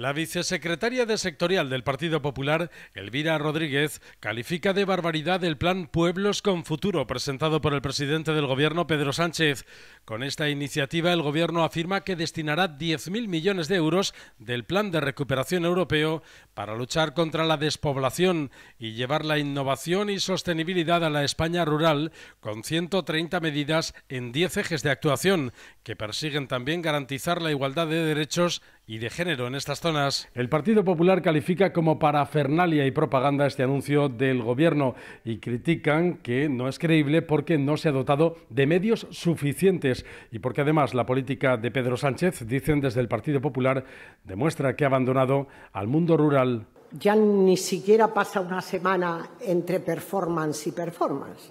La vicesecretaria de sectorial del Partido Popular, Elvira Rodríguez, califica de barbaridad el plan Pueblos con Futuro presentado por el presidente del Gobierno, Pedro Sánchez. Con esta iniciativa, el Gobierno afirma que destinará 10.000 millones de euros del Plan de Recuperación Europeo para luchar contra la despoblación y llevar la innovación y sostenibilidad a la España rural con 130 medidas en 10 ejes de actuación que persiguen también garantizar la igualdad de derechos y de género en estas zonas. El Partido Popular califica como parafernalia y propaganda este anuncio del Gobierno y critican que no es creíble porque no se ha dotado de medios suficientes y porque además la política de Pedro Sánchez, dicen desde el Partido Popular, demuestra que ha abandonado al mundo rural ya ni siquiera pasa una semana entre performance y performance.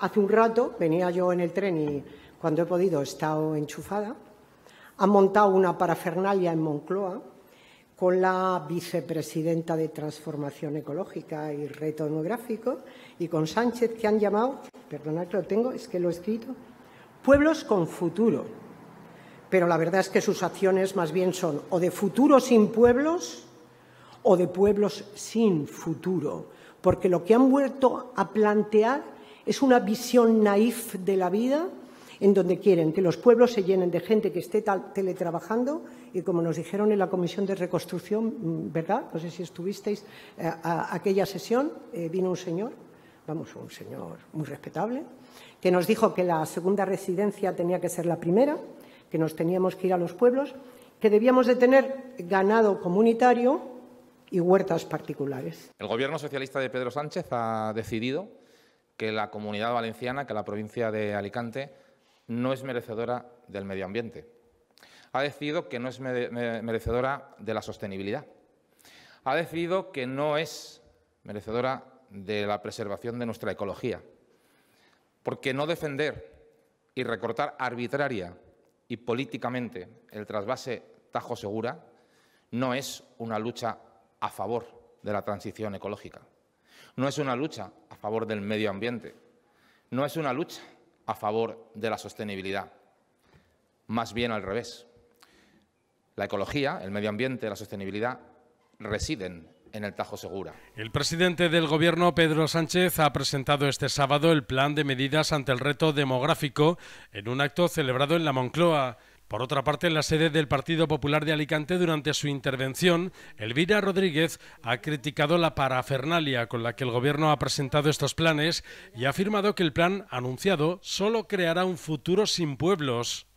Hace un rato venía yo en el tren y cuando he podido he estado enchufada. Han montado una parafernalia en Moncloa con la vicepresidenta de Transformación Ecológica y Reto Demográfico y con Sánchez que han llamado, perdonad que lo tengo, es que lo he escrito, pueblos con futuro. Pero la verdad es que sus acciones más bien son o de futuro sin pueblos o de pueblos sin futuro, porque lo que han vuelto a plantear es una visión naif de la vida en donde quieren que los pueblos se llenen de gente que esté teletrabajando y como nos dijeron en la Comisión de Reconstrucción, mm, ¿verdad? No sé si estuvisteis eh, a aquella sesión, eh, vino un señor, vamos, un señor muy respetable, que nos dijo que la segunda residencia tenía que ser la primera, que nos teníamos que ir a los pueblos, que debíamos de tener ganado comunitario y huertas particulares. El gobierno socialista de Pedro Sánchez ha decidido que la comunidad valenciana, que la provincia de Alicante, no es merecedora del medio ambiente. Ha decidido que no es merecedora de la sostenibilidad. Ha decidido que no es merecedora de la preservación de nuestra ecología. Porque no defender y recortar arbitraria y políticamente el trasvase Tajo Segura no es una lucha a favor de la transición ecológica. No es una lucha a favor del medio ambiente. No es una lucha a favor de la sostenibilidad. Más bien al revés. La ecología, el medio ambiente, la sostenibilidad residen en el Tajo Segura. El presidente del Gobierno, Pedro Sánchez, ha presentado este sábado el plan de medidas ante el reto demográfico en un acto celebrado en la Moncloa. Por otra parte, en la sede del Partido Popular de Alicante, durante su intervención, Elvira Rodríguez ha criticado la parafernalia con la que el Gobierno ha presentado estos planes y ha afirmado que el plan anunciado solo creará un futuro sin pueblos.